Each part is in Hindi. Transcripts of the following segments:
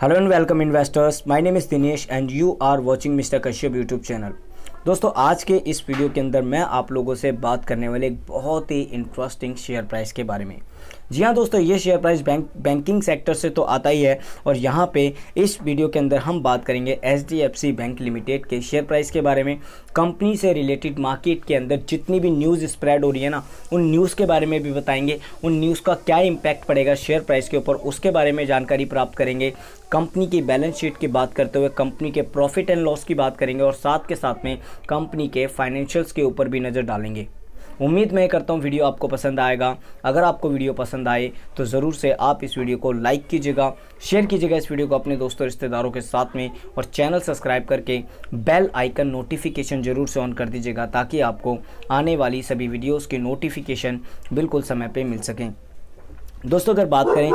hello and welcome investors my name is Dinesh and you are watching mister Kashyap YouTube channel दोस्तों आज के इस वीडियो के अंदर मैं आप लोगों से बात करने वाले एक बहुत ही इंटरेस्टिंग शेयर प्राइस के बारे में जी हाँ दोस्तों ये share price bank banking sector से तो आता ही है और यहाँ पे इस वीडियो के अंदर हम बात करेंगे एच बैंक लिमिटेड के शेयर प्राइस के बारे में कंपनी से रिलेटेड मार्केट के अंदर जितनी भी न्यूज़ स्प्रेड हो रही है ना उन न्यूज़ के बारे में भी बताएंगे उन न्यूज़ का क्या इम्पैक्ट पड़ेगा शेयर प्राइस के ऊपर उसके बारे में जानकारी प्राप्त करेंगे कंपनी की बैलेंस शीट की बात करते हुए कंपनी के प्रॉफिट एंड लॉस की बात करेंगे और साथ के साथ में कंपनी के फाइनेंशियल्स के ऊपर भी नज़र डालेंगे उम्मीद मैं करता हूँ वीडियो आपको पसंद आएगा अगर आपको वीडियो पसंद आए तो ज़रूर से आप इस वीडियो को लाइक कीजिएगा शेयर कीजिएगा इस वीडियो को अपने दोस्तों रिश्तेदारों के साथ में और चैनल सब्सक्राइब करके बेल आइकन नोटिफिकेशन ज़रूर से ऑन कर दीजिएगा ताकि आपको आने वाली सभी वीडियोज़ की नोटिफिकेशन बिल्कुल समय पर मिल सकें दोस्तों अगर बात करें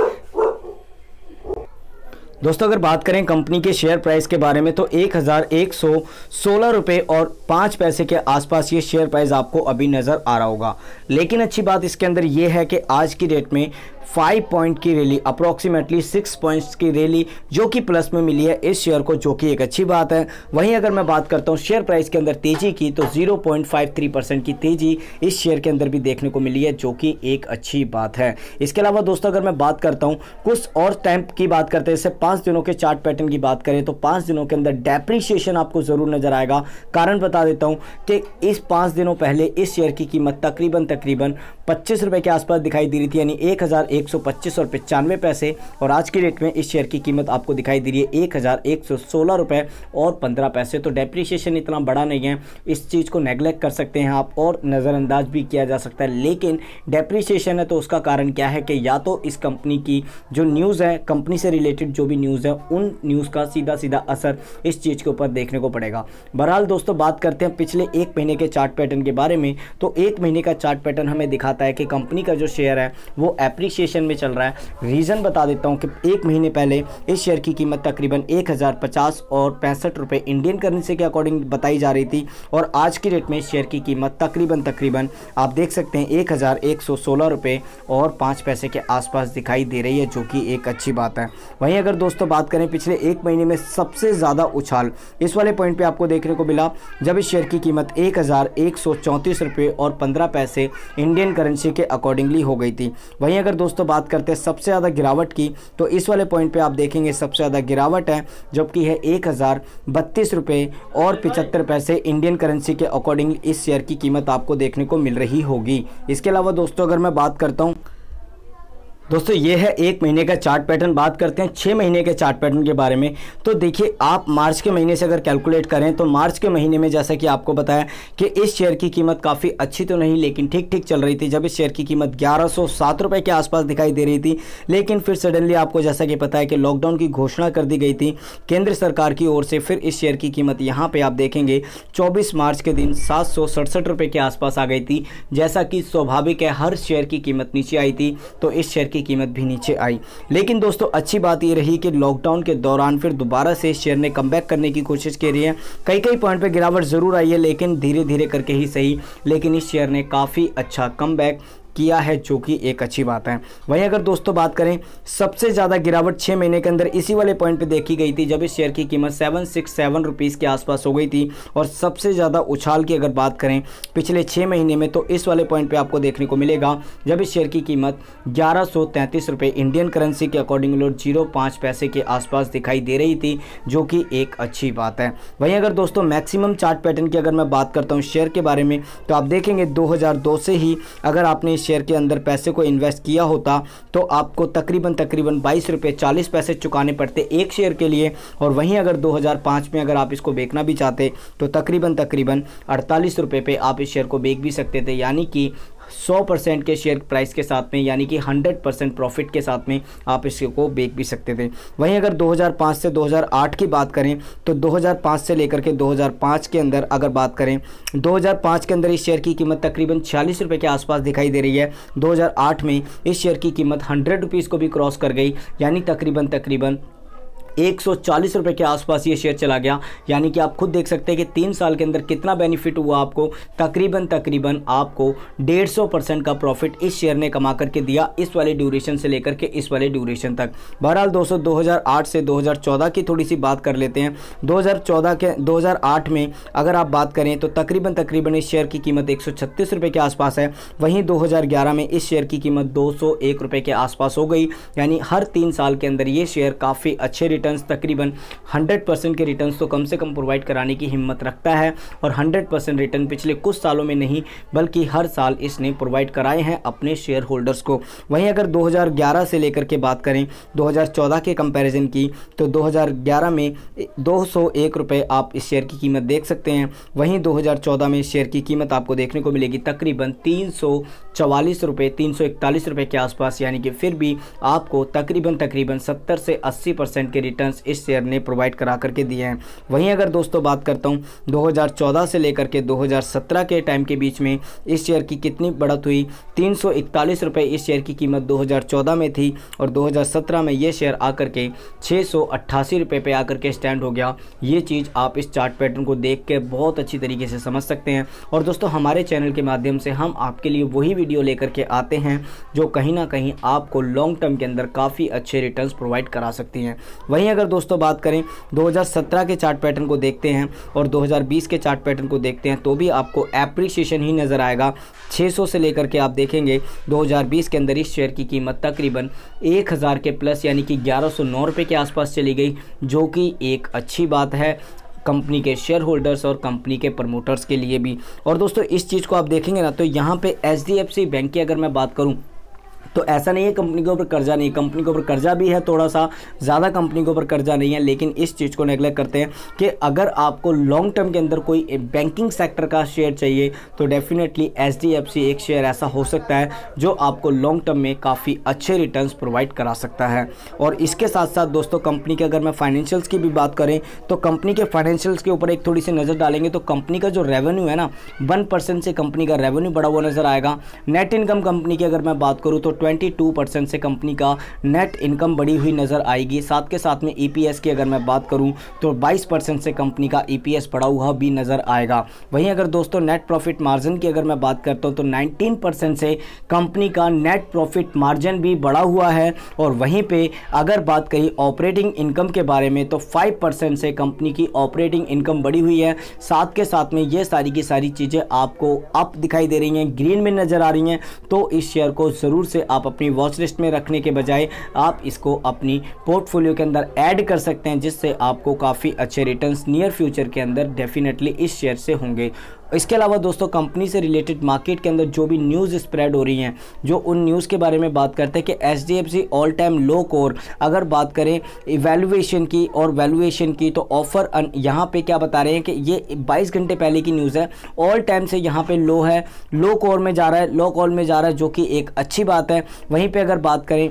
दोस्तों अगर बात करें कंपनी के शेयर प्राइस के बारे में तो एक हज़ार एक सौ सोलह रुपये और पाँच पैसे के आसपास ये शेयर प्राइस आपको अभी नज़र आ रहा होगा लेकिन अच्छी बात इसके अंदर ये है कि आज की डेट में फाइव पॉइंट की रैली अप्रॉक्सीमेटली सिक्स पॉइंट्स की रैली जो कि प्लस में मिली है इस शेयर को जो कि एक अच्छी बात है वहीं अगर मैं बात करता हूँ शेयर प्राइस के अंदर तेजी की तो 0.53 परसेंट की तेजी इस शेयर के अंदर भी देखने को मिली है जो कि एक अच्छी बात है इसके अलावा दोस्तों अगर मैं बात करता हूँ कुछ और टाइम की बात करते हैं जैसे पाँच दिनों के चार्ट पैटर्न की बात करें तो पाँच दिनों के अंदर डेप्रिशिएशन आपको ज़रूर नज़र आएगा कारण बता देता हूँ कि इस पाँच दिनों पहले इस शेयर की कीमत तकरीबन तकरीबन पच्चीस रुपये के आसपास दिखाई दे रही थी यानी एक हज़ार एक सौ पच्चीस और पचानवे पैसे और आज की डेट में इस शेयर की कीमत आपको दिखाई दे रही है एक हज़ार एक सौ सोलह रुपये और पंद्रह पैसे तो डेप्रिशिएशन इतना बड़ा नहीं है इस चीज़ को नेग्लेक्ट कर सकते हैं आप और नज़रअंदाज भी किया जा सकता है लेकिन डेप्रिशिएशन है तो उसका कारण क्या है कि या तो इस कंपनी की जो न्यूज़ है कंपनी से रिलेटेड जो भी न्यूज़ है उन न्यूज़ का सीधा सीधा असर इस चीज़ के ऊपर देखने को पड़ेगा बहरहाल दोस्तों बात करते हैं पिछले एक महीने के चार्ट पैटर्न के बारे में तो एक महीने का चार्ट पैटर्न हमें दिखा आता है कि कंपनी का जो शेयर है वो एप्रिसिएशन में चल रहा है रीज़न बता देता हूँ कि एक महीने पहले इस शेयर की कीमत तकरीबन एक और पैंसठ रुपये इंडियन करेंसी के अकॉर्डिंग बताई जा रही थी और आज की डेट में इस शेयर की कीमत तकरीबन तकरीबन आप देख सकते हैं एक हज़ार और पाँच पैसे के आसपास दिखाई दे रही है जो कि एक अच्छी बात है वहीं अगर दोस्तों बात करें पिछले एक महीने में सबसे ज़्यादा उछाल इस वाले पॉइंट पे आपको देखने को मिला जब इस शेयर की कीमत एक हज़ार एक सौ चौंतीस रुपये और पंद्रह पैसे इंडियन करेंसी के अकॉर्डिंगली हो गई थी वहीं अगर दोस्तों बात करते हैं सबसे ज़्यादा गिरावट की तो इस वाले पॉइंट पर आप देखेंगे सबसे ज़्यादा गिरावट है जबकि है एक हज़ार बत्तीस रुपये और पिचहत्तर पैसे इंडियन करेंसी के अकॉर्डिंग इस शेयर की कीमत आपको देखने को मिल रही होगी इसके अलावा दोस्तों अगर मैं बात करता हूँ दोस्तों ये है एक महीने का चार्ट पैटर्न बात करते हैं छः महीने के चार्ट पैटर्न के बारे में तो देखिए आप मार्च के महीने से अगर कैलकुलेट करें तो मार्च के महीने में जैसा कि आपको बताया कि इस शेयर की कीमत काफ़ी अच्छी तो नहीं लेकिन ठीक ठीक चल रही थी जब इस शेयर की कीमत ग्यारह सौ सात रुपये के आसपास दिखाई दे रही थी लेकिन फिर सडनली आपको जैसा कि पता है कि लॉकडाउन की घोषणा कर दी गई थी केंद्र सरकार की ओर से फिर इस शेयर की कीमत यहाँ पर आप देखेंगे चौबीस मार्च के दिन सात सौ सड़सठ रुपये के आसपास आ गई थी जैसा कि स्वाभाविक है हर शेयर की कीमत नीचे आई थी तो इस शेयर की कीमत भी नीचे आई लेकिन दोस्तों अच्छी बात ये रही कि लॉकडाउन के दौरान फिर दोबारा से शेयर ने कम करने की कोशिश की रही है कई कई पॉइंट पर गिरावट ज़रूर आई है लेकिन धीरे धीरे करके ही सही लेकिन इस शेयर ने काफ़ी अच्छा कम किया है जो कि एक अच्छी बात है वहीं अगर दोस्तों बात करें सबसे ज़्यादा गिरावट छः महीने के अंदर इसी वाले पॉइंट पर देखी गई थी जब इस शेयर की कीमत सेवन सिक्स सेवन रुपीज़ के आसपास हो गई थी और सबसे ज़्यादा उछाल की अगर बात करें पिछले छः महीने में तो इस वाले पॉइंट पर आपको देखने को मिलेगा जब इस शेयर की कीमत ग्यारह सौ तैंतीस रुपये इंडियन करेंसी के अकॉर्डिंग लो जीरो पाँच पैसे के आसपास दिखाई दे रही थी जो कि एक अच्छी बात है वहीं अगर दोस्तों मैक्सिमम चार्ट पैटर्न की अगर मैं बात करता हूँ शेयर के बारे में तो आप देखेंगे दो से ही अगर आपने इस शेयर के अंदर पैसे को इन्वेस्ट किया होता तो आपको तकरीबन तकरीबन बाईस रुपये चालीस पैसे चुकाने पड़ते एक शेयर के लिए और वहीं अगर 2005 में अगर आप इसको बेचना भी चाहते तो तकरीबन तकरीबन अड़तालीस रुपये पे आप इस शेयर को बेच भी सकते थे यानी कि सौ परसेंट के शेयर प्राइस के साथ में यानी कि हंड्रेड परसेंट प्रॉफिट के साथ में आप इसको बेच भी सकते थे वहीं अगर 2005 से 2008 की बात करें तो 2005 से लेकर के 2005 के अंदर अगर बात करें 2005 के अंदर इस शेयर की कीमत तकरीबन छियालीस रुपये के आसपास दिखाई दे रही है 2008 में इस शेयर की कीमत हंड्रेड रुपीज़ को भी क्रॉस कर गई यानी तकरीबन तकरीबन एक रुपए के आसपास ये शेयर चला गया यानी कि आप खुद देख सकते हैं कि तीन साल के अंदर कितना बेनिफिट हुआ आपको तकरीबन तकरीबन आपको डेढ़ सौ परसेंट का प्रॉफिट इस शेयर ने कमा करके दिया इस वाले ड्यूरेशन से लेकर के इस वाले ड्यूरेशन तक बहरहाल दोस्तों 2008 से 2014 की थोड़ी सी बात कर लेते हैं दो के दो में अगर आप बात करें तो तकरीबन तकरीबन इस शेयर की कीमत एक सौ के आसपास है वहीं 2011 में इस शेयर की कीमत दो रुपए के आसपास हो गई यानी हर तीन साल के अंदर ये शेयर काफ़ी अच्छे रिटर्न तकरीबन हंड्रेड परसेंट के रिटर्न तो कम से कम प्रोवाइड कराने की हिम्मत रखता है और हंड्रेड परसेंट रिटर्न पिछले कुछ सालों में नहीं बल्कि हर साल इसने प्रोवाइड कराए हैं अपने शेयर होल्डर्स को वहीं अगर 2011 से लेकर के बात करें 2014 के कंपैरिजन की तो 2011 में दो रुपए आप इस शेयर की कीमत देख सकते हैं वहीं 2014 में शेयर की कीमत आपको देखने को मिलेगी तकरीबन तीन चवालीस रुपये तीन सौ इकतालीस रुपये के आसपास यानी कि फिर भी आपको तकरीबन तकरीबन सत्तर से अस्सी परसेंट के रिटर्न्स इस शेयर ने प्रोवाइड करा करके दिए हैं वहीं अगर दोस्तों बात करता हूँ दो से लेकर के दो के टाइम के बीच में इस शेयर की कितनी बढ़त हुई तीन रुपए इस शेयर की कीमत दो में थी और दो में ये शेयर आकर के छः रुपए पे आकर के स्टैंड हो गया ये चीज़ आप इस चार्ट पैटर्न को देख के बहुत अच्छी तरीके से समझ सकते हैं और दोस्तों हमारे चैनल के माध्यम से हम आपके लिए वही वीडियो लेकर के आते हैं जो कहीं ना कहीं आपको लॉन्ग टर्म के अंदर काफ़ी अच्छे रिटर्न प्रोवाइड करा सकती हैं वहीं वहीं अगर दोस्तों बात करें 2017 के चार्ट पैटर्न को देखते हैं और 2020 के चार्ट पैटर्न को देखते हैं तो भी आपको एप्रिसिएशन ही नज़र आएगा 600 से लेकर के आप देखेंगे 2020 के अंदर इस शेयर की कीमत तकरीबन 1000 के प्लस यानी कि ग्यारह सौ के आसपास चली गई जो कि एक अच्छी बात है कंपनी के शेयर होल्डर्स और कंपनी के प्रमोटर्स के लिए भी और दोस्तों इस चीज़ को आप देखेंगे ना तो यहाँ पे एच बैंक की अगर मैं बात करूँ तो ऐसा नहीं है कंपनी के ऊपर कर्जा नहीं कंपनी के ऊपर कर्जा भी है थोड़ा सा ज़्यादा कंपनी के ऊपर कर्जा नहीं है लेकिन इस चीज़ को नेग्लेक्ट करते हैं कि अगर आपको लॉन्ग टर्म के अंदर कोई बैंकिंग सेक्टर का शेयर चाहिए तो डेफिनेटली एच एक शेयर ऐसा हो सकता है जो आपको लॉन्ग टर्म में काफ़ी अच्छे रिटर्न प्रोवाइड करा सकता है और इसके साथ साथ दोस्तों कंपनी के अगर मैं फाइनेंशियल्स की भी बात करें तो कंपनी के फाइनेंशियल्स के ऊपर एक थोड़ी सी नज़र डालेंगे तो कंपनी का जो रेवेन्यू है ना वन परसेंट से कंपनी का रेवेन्यू बढ़ा हुआ नज़र आएगा नेट इनकम कंपनी की अगर मैं बात करूँ तो टू परसेंट से कंपनी का नेट इनकम बढ़ी हुई नज़र आएगी साथ के साथ में ई e की अगर मैं बात करूँ तो बाईस परसेंट से कंपनी का ई e बढ़ा हुआ भी नज़र आएगा वहीं अगर दोस्तों नेट प्रॉफिट मार्जिन की अगर मैं बात करता हूँ तो नाइनटीन परसेंट से कंपनी का नेट प्रॉफिट मार्जिन भी बढ़ा हुआ है और वहीं पर अगर बात करी ऑपरेटिंग इनकम के बारे में तो फाइव परसेंट से कंपनी की ऑपरेटिंग इनकम बढ़ी हुई है साथ के साथ में ये सारी की सारी चीज़ें आपको अप दिखाई दे रही हैं ग्रीन में नज़र आ रही हैं तो इस शेयर को ज़रूर से आप अपनी वॉच लिस्ट में रखने के बजाय आप इसको अपनी पोर्टफोलियो के अंदर ऐड कर सकते हैं जिससे आपको काफ़ी अच्छे रिटर्न्स नियर फ्यूचर के अंदर डेफिनेटली इस शेयर से होंगे इसके अलावा दोस्तों कंपनी से रिलेटेड मार्केट के अंदर जो भी न्यूज़ स्प्रेड हो रही हैं जो उन न्यूज़ के बारे में बात करते हैं कि H D all time low कोर अगर बात करें वैल्यूएशन की और वैल्यूएशन की तो ऑफ़र यहाँ पे क्या बता रहे हैं कि ये 22 घंटे पहले की न्यूज़ है ऑल टाइम से यहाँ पे लो है लो कोर में जा रहा है लो कोर में जा रहा है जो कि एक अच्छी बात है वहीं पर अगर बात करें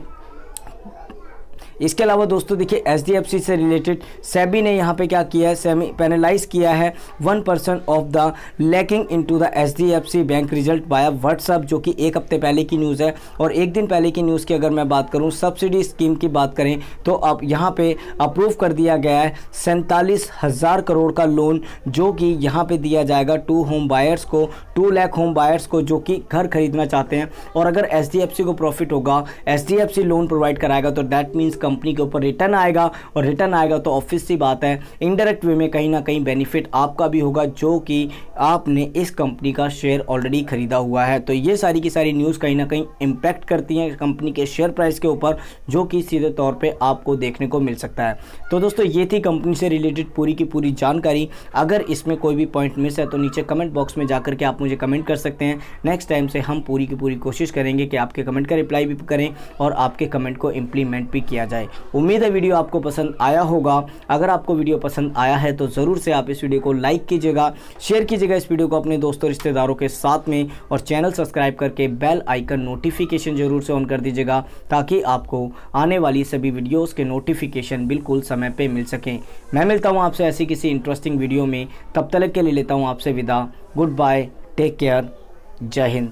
इसके अलावा दोस्तों देखिए एच से रिलेटेड सेबी ने यहाँ पे क्या किया है सेमी पेनलाइज किया है one percent of the lacking into the H bank result by WhatsApp जो कि एक हफ्ते पहले की न्यूज़ है और एक दिन पहले की न्यूज़ की अगर मैं बात करूँ सब्सिडी स्कीम की बात करें तो अब यहाँ पर अप्रूव कर दिया गया है सैंतालीस हज़ार करोड़ का लोन जो कि यहाँ पर दिया जाएगा टू होम बायर्स को टू लैख होम बायर्स को जो कि घर खरीदना चाहते हैं और अगर एच को प्रॉफिट होगा एच लोन प्रोवाइड कराएगा तो दैट मीन्स कम कंपनी के ऊपर रिटर्न आएगा और रिटर्न आएगा तो ऑफिस सी बात है इनडायरेक्ट वे में कहीं ना कहीं बेनिफिट आपका भी होगा जो कि आपने इस कंपनी का शेयर ऑलरेडी ख़रीदा हुआ है तो ये सारी की सारी न्यूज़ कहीं ना कहीं इम्पैक्ट करती हैं कंपनी के शेयर प्राइस के ऊपर जो कि सीधे तौर पर आपको देखने को मिल सकता है तो दोस्तों ये थी कंपनी से रिलेटेड पूरी की पूरी जानकारी अगर इसमें कोई भी पॉइंट मिस है तो नीचे कमेंट बॉक्स में जाकर के आप मुझे कमेंट कर सकते हैं नेक्स्ट टाइम से हम पूरी की पूरी कोशिश करेंगे कि आपके कमेंट का रिप्लाई भी करें और आपके कमेंट को इम्प्लीमेंट भी किया जाए जाए उम्मीद है वीडियो आपको पसंद आया होगा अगर आपको वीडियो पसंद आया है तो ज़रूर से आप इस वीडियो को लाइक कीजिएगा शेयर कीजिएगा इस वीडियो को अपने दोस्तों रिश्तेदारों के साथ में और चैनल सब्सक्राइब करके बेल आइकन नोटिफिकेशन ज़रूर से ऑन कर दीजिएगा ताकि आपको आने वाली सभी वीडियोज़ के नोटिफिकेशन बिल्कुल समय पर मिल सकें मैं मिलता हूँ आपसे ऐसी किसी इंटरेस्टिंग वीडियो में तब तक के लिए लेता हूँ आपसे विदा गुड बाय टेक केयर जय हिंद